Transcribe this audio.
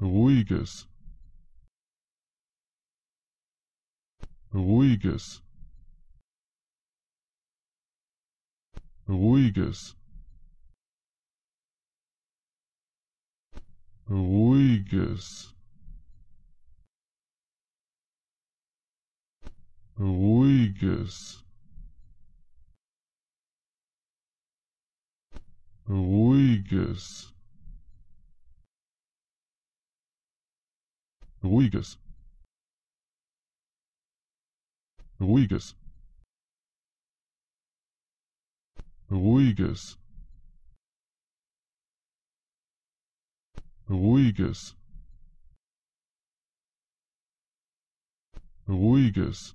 ruhiges ruhiges ruhiges ruhiges ruhiges ruhiges ruhiges ruhiges ruhiges ruhiges ruhiges